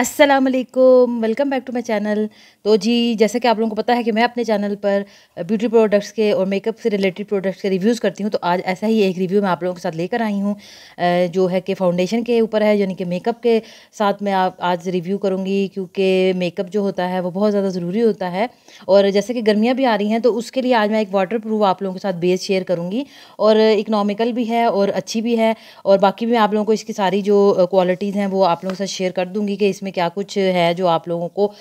अस्सलाम वालेकुम welcome back to my channel तो जी जैसा कि आप लोगों को पता है कि मैं अपने चैनल पर ब्यूटी प्रोडक्ट्स के और मेकअप से रिलेटेड प्रोडक्ट्स के रिव्यूज़ करती हूँ तो आज ऐसा ही एक रिव्यू मैं आप लोगों के साथ लेकर आई हूँ जो है कि फाउंडेशन के ऊपर है यानी कि मेकअप के साथ मैं आप आज रिव्यू करूँगी क्योंकि मेकअप जो होता है वो बहुत ज़्यादा ज़रूरी होता है और जैसे कि गर्मियाँ भी आ रही हैं तो उसके लिए आज मैं एक वाटर प्रूफ आप लोगों के साथ बेस शेयर करूँगी और इकनॉमिकल भी है और अच्छी भी है और बाकी मैं आप लोगों को इसकी सारी जो क्वालिटीज़ हैं वो आप लोगों के साथ शेयर कर दूँगी कि इसमें क्या कुछ है जो आप लोगों को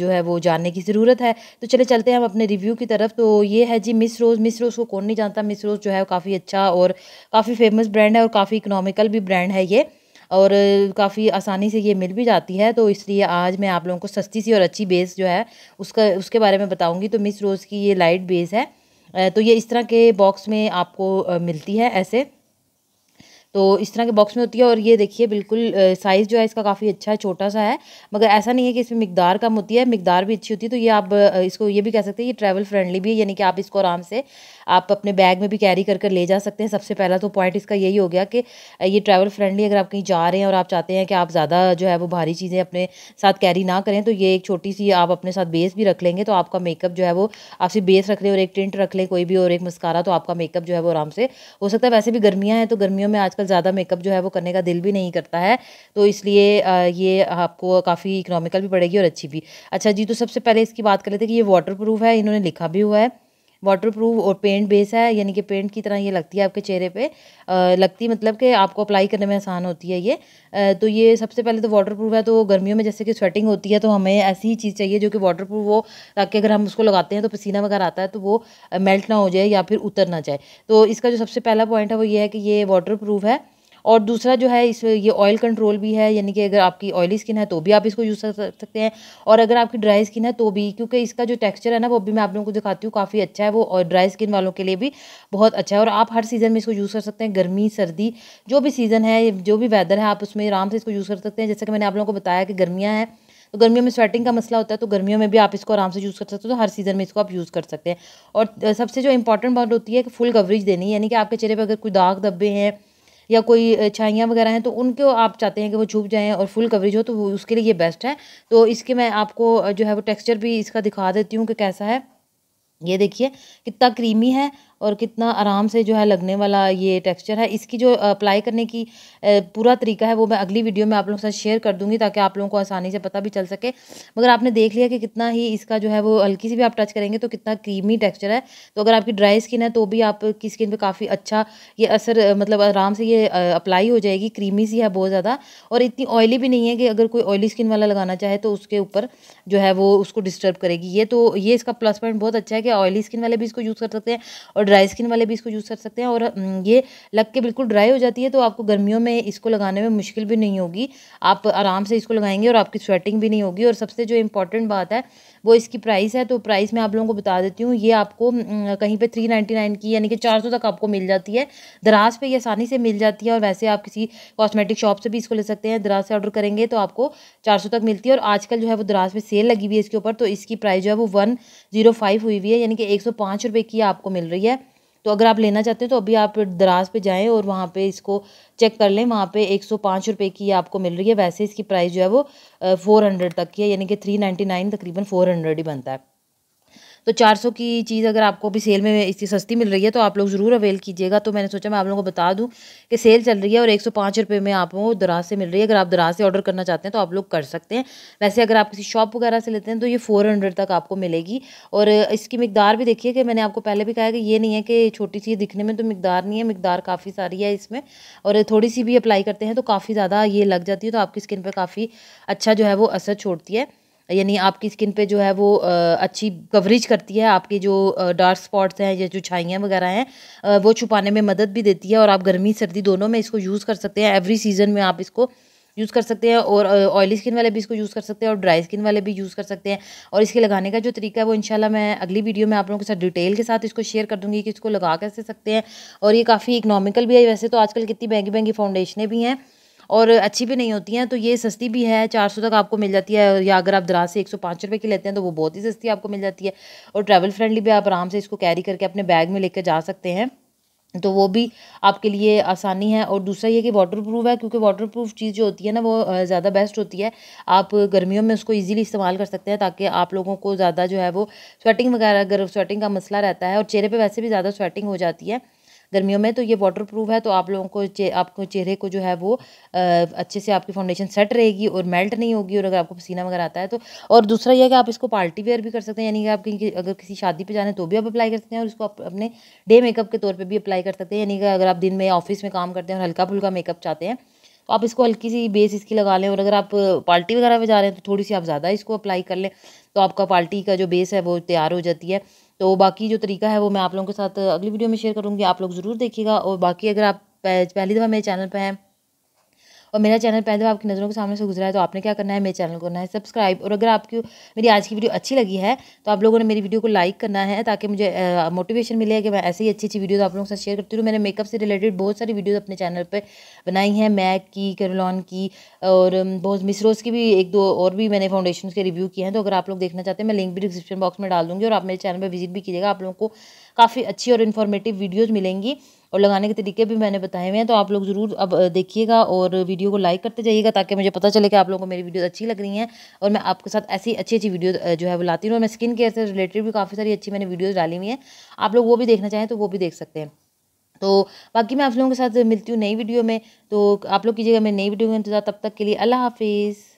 जो है वो जानने की ज़रूरत है तो चले चलते हैं हम अपने रिव्यू की तरफ तो ये है जी मिस रोज़ मिस रोज़ को कौन नहीं जानता मिस रोज़ जो है काफ़ी अच्छा और काफ़ी फेमस ब्रांड है और काफ़ी इकनॉमिकल भी ब्रांड है ये और काफ़ी आसानी से ये मिल भी जाती है तो इसलिए आज मैं आप लोगों को सस्ती सी और अच्छी बेस जो है उसका उसके बारे में बताऊँगी तो मिस रोज़ की ये लाइट बेस है तो ये इस तरह के बॉक्स में आपको मिलती है ऐसे तो इस तरह के बॉक्स में होती है और ये देखिए बिल्कुल साइज़ जो है इसका काफ़ी अच्छा है छोटा सा है मगर ऐसा नहीं है कि इसमें मकदार कम होती है मकदार भी अच्छी होती है तो ये आप इसको ये भी कह सकते हैं ये ट्रैवल फ्रेंडली भी है यानी कि आप इसको आराम से आप अपने बैग में भी कैरी कर कर ले जा सकते हैं सबसे पहला तो पॉइंट इसका यही हो गया कि ये ट्रैवल फ्रेंडली अगर आप कहीं जा रहे हैं और आप चाहते हैं कि आप ज़्यादा जो है वो भारी चीज़ें अपने साथ कैरी ना करें तो ये एक छोटी सी आप अपने साथ बेस भी रख लेंगे तो आपका मेकअप जो है वो आप सिर्फ बेस रख लें और एक टेंट रख लें कोई भी और एक मस्कारा तो आपका मेकअप जो है वो आराम से हो सकता है वैसे भी गर्मियाँ हैं तो गर्मियों में आजकल आजकल ज़्यादा मेकअप जो है वो करने का दिल भी नहीं करता है तो इसलिए ये आपको काफ़ी इकोनॉमिकल भी पड़ेगी और अच्छी भी अच्छा जी तो सबसे पहले इसकी बात कर लेते हैं कि ये वाटर प्रूफ है इन्होंने लिखा भी हुआ है वाटरप्रूफ और पेंट बेस है यानी कि पेंट की तरह ये लगती है आपके चेहरे पे लगती मतलब कि आपको अप्लाई करने में आसान होती है ये तो ये सबसे पहले तो वाटरप्रूफ है तो गर्मियों में जैसे कि स्वेटिंग होती है तो हमें ऐसी ही चीज़ चाहिए जो कि वाटरप्रूफ हो ताकि अगर हम उसको लगाते हैं तो पसीना वगैरह आता है तो वो मेल्ट ना हो जाए या फिर उतर ना जाए तो इसका जो सबसे पहला पॉइंट है वो ये है कि ये वाटर प्रूफ है और दूसरा जो है इस ये ऑयल कंट्रोल भी है यानी कि अगर आपकी ऑयली स्किन है तो भी आप इसको यूज़ कर सकते हैं और अगर आपकी ड्राई स्किन है तो भी क्योंकि इसका जो टेक्सचर है ना वो भी मैं आप लोगों को दिखाती हूँ काफ़ी अच्छा है वो और ड्राई स्किन वालों के लिए भी बहुत अच्छा है और आप हर सीज़न में इसको यूज़ कर सकते हैं गर्मी सर्दी जो भी सीज़न है जो भी वेदर है आप उसमें आराम से इसको यूज़ कर सकते हैं जैसे कि मैंने आप लोगों को बताया कि गर्मियाँ हैं तो गर्मियों में स्वेटिंग का मसला होता है तो गर्मियों में भी आप इसको आराम से यूज़ कर सकते हो तो हर सीज़न में इसको आप यूज़ कर सकते हैं और सबसे जो इंपॉर्टेंट बात होती है कि फुल कवरेज देनी है यानी कि आपके चेहरे पर अगर कोई दाग धब्बे हैं या कोई छाइयाँ वगैरह हैं तो उनको आप चाहते हैं कि वो छुप जाएँ और फुल कवरेज हो तो वो उसके लिए ये बेस्ट है तो इसके मैं आपको जो है वो टेक्स्चर भी इसका दिखा देती हूँ कि कैसा है ये देखिए कितना क्रीमी है और कितना आराम से जो है लगने वाला ये टेक्सचर है इसकी जो अप्लाई करने की पूरा तरीका है वो मैं अगली वीडियो में आप लोगों के साथ शेयर कर दूंगी ताकि आप लोगों को आसानी से पता भी चल सके मगर आपने देख लिया कि कितना ही इसका जो है वो हल्की सी भी आप टच करेंगे तो कितना क्रीमी टेक्स्चर है तो अगर आपकी ड्राई स्किन है तो भी आपकी स्किन पर काफ़ी अच्छा ये असर मतलब आराम से ये अप्लाई हो जाएगी क्रीमी सी है बहुत ज़्यादा और इतनी ऑयली भी नहीं है कि अगर कोई ऑयली स्किन वाला लगाना चाहे तो उसके ऊपर जो है वो उसको डिस्टर्ब करेगी ये तो ये इसका प्लस पॉइंट बहुत अच्छा है कि ऑयली स्किन वाले भी इसको यूज़ कर सकते हैं और और ड्राई स्किन वाले भी इसको यूज़ कर सकते हैं और हम्म, ये लग के बिल्कुल ड्राई हो जाती है तो आपको गर्मियों में इसको लगाने में मुश्किल भी नहीं होगी आप आराम से इसको लगाएंगे और आपकी स्वेटिंग भी नहीं होगी और सबसे जो इम्पोर्टेंट बात है वो इसकी प्राइस है तो प्राइस मैं आप लोगों को बता देती हूँ ये आपको हम्म, कहीं पर थ्री नाइन्टी नाइन की यानी कि चार सौ तक आपको मिल जाती है दराज पर ये आसानी से मिल जाती है और वैसे आप किसी कॉस्मेटिक शॉप से भी इसको ले सकते हैं दराज से ऑर्डर करेंगे तो आपको चार तक मिलती है और आजकल जो है वो दराज पर सेल लगी हुई है इसके ऊपर तो इसकी प्राइस जो है वो वन जीरो फाइव हुई हुई है यानी कि एक सौ पाँच रुपये की आपको मिल रही है तो अगर आप लेना चाहते हैं तो अभी आप दराज पे जाएं और वहाँ पे इसको चेक कर लें वहाँ पे एक सौ पाँच रुपये की आपको मिल रही है वैसे इसकी प्राइस जो है वो फ़ोर हंड्रेड तक की है यानी कि थ्री नाइन्टी नाइन तकरीबन फ़ोर हंड्रेड ही बनता है तो चार सौ की चीज़ अगर आपको अभी सेल में इसकी सस्ती मिल रही है तो आप लोग ज़रूर अवेल कीजिएगा तो मैंने सोचा मैं आप लोगों को बता दूँ कि सेल चल रही है और एक सौ पाँच रुपये में आपको दराज से मिल रही है अगर आप दराज से ऑर्डर करना चाहते हैं तो आप लोग कर सकते हैं वैसे अगर आप किसी शॉप वगैरह से लेते हैं तो ये फोर हंड्रेड तक आपको मिलेगी और इसकी मकदार भी देखिए कि मैंने आपको पहले भी कहा कि ये नहीं है कि छोटी सी दिखने में तो मकदार नहीं है मकदार काफ़ी सारी है इसमें और थोड़ी सी भी अप्लाई करते हैं तो काफ़ी ज़्यादा ये लग जाती है तो आपकी स्किन पर काफ़ी अच्छा जो है वो असर छोड़ती है यानी आपकी स्किन पे जो है वो अच्छी कवरेज करती है आपके जो डार्क स्पॉट्स हैं या जो छाइयाँ वगैरह हैं वो छुपाने में मदद भी देती है और आप गर्मी सर्दी दोनों में इसको यूज़ कर सकते हैं एवरी सीज़न में आप इसको यूज़ कर सकते हैं और ऑयली स्किन वाले भी इसको यूज़ कर सकते हैं और ड्राई स्किन वाले भी यूज़ कर सकते हैं और इसके लगाने का जो तरीका है वो इंशाल्लाह मैं अगली वीडियो में आप लोगों के साथ डिटेल के साथ इसको शेयर कर दूँगी कि इसको लगा कैसे सकते हैं और ये काफ़ी इकनॉमिकल भी है वैसे तो आजकल कितनी महंगी महंगी फाउंडेशनें भी हैं और अच्छी भी नहीं होती हैं तो ये सस्ती भी है चार सौ तक आपको मिल जाती है या अगर आप दराज से एक सौ पाँच रुपये की लेते हैं तो वो बहुत ही सस्ती आपको मिल जाती है और ट्रैवल फ्रेंडली भी आप आराम से इसको कैरी करके अपने बैग में लेकर जा सकते हैं तो वो भी आपके लिए आसानी है और दूसरा ये कि वाटर प्रूफ है क्योंकि वाटर प्रूफ चीज़ जो होती है ना वो ज़्यादा बेस्ट होती है आप गर्मियों में उसको इजीली इस्तेमाल कर सकते हैं ताकि आप लोगों को ज़्यादा जो है वो स्वेटिंग वगैरह अगर स्वेटिंग का मसला रहता है और चेहरे पे वैसे भी ज़्यादा स्वेटिंग हो जाती है गर्मियों में तो ये वाटर प्रूफ है तो आप लोगों को चे, आपको चेहरे को जो है वो अच्छे से आपकी फाउंडेशन सेट रहेगी और मेल्ट नहीं होगी और अगर आपको पसीना वगैरह आता है तो और दूसरा यह कि आप इसको पार्टी वेयर भी कर सकते हैं यानी कि आप कहीं अगर किसी शादी पर जाने तो भी आप अप्लाई कर सकते हैं और इसको आप अपने डे मेकअप के तौर पर भी अप्लाई कर सकते हैं यानी कि अगर आप दिन में ऑफिस में काम करते हैं और हल्का फुल्का मेकअप चाहते हैं तो आप इसको हल्की सी बेस इसकी लगा लें और अगर आप पार्टी वगैरह में जा रहे हैं तो थोड़ी सी आप ज़्यादा इसको अप्लाई कर लें तो आपका पार्टी का जो बेस है वो तैयार हो जाती है तो बाकी जो तरीका है वो मैं आप लोगों के साथ अगली वीडियो में शेयर करूँगी आप लोग ज़रूर देखिएगा और बाकी अगर आप पहली दफ़ा मेरे चैनल पर हैं और मेरा चैनल पहले तो आपकी नज़रों के सामने से गुजरा है तो आपने क्या करना है मेरे चैनल को करना है सब्सक्राइब और अगर आपकी मेरी आज की वीडियो अच्छी लगी है तो आप लोगों ने मेरी वीडियो को लाइक करना है ताकि मुझे मोटिवेशन मिले कि मैं ऐसे ही अच्छी अच्छी वीडियो आप लोगों के साथ शेयर करती हूँ मैंने मेकअप से रिलेटेड बहुत सारी वीडियोज़ अपने चैनल पर बनाई हैं मैक की करोलॉन की और बहुत मिसरोज़ की भी एक दो और भी मैंने फाउंडेशन के रिव्यू किए हैं तो अगर आप लोग देखना चाहते हैं मैं लिंक भी डिस्क्रिप्शन बॉक्स में डाल दूँगी और आप मेरे चैनल पर विजिट भी कीजिएगा आप लोगों को काफ़ी अच्छी और इन्फॉर्मेटिव वीडियोज़ मिलेंगी और लगाने के तरीके भी मैंने बताए हुए हैं तो आप लोग ज़रूर अब देखिएगा और वीडियो को लाइक करते जाइएगा ताकि मुझे पता चले कि आप लोगों को मेरी वीडियोज़ अच्छी लग रही हैं और मैं आपके साथ ऐसी अच्छी अच्छी वीडियो जो है वो लाती हूँ और मैं स्किन केयर से रिलेटेड भी काफ़ी सारी अच्छी मैंने वीडियोज़ डाली हुई हैं आप लोग वो भी देखना चाहें तो वो भी देख सकते हैं तो बाकी मैं आप लोगों के साथ मिलती हूँ नई वीडियो में तो आप लोग कीजिएगा मेरी नई वीडियो में इंतजार तब तक के लिए अल्लाह हाफिज़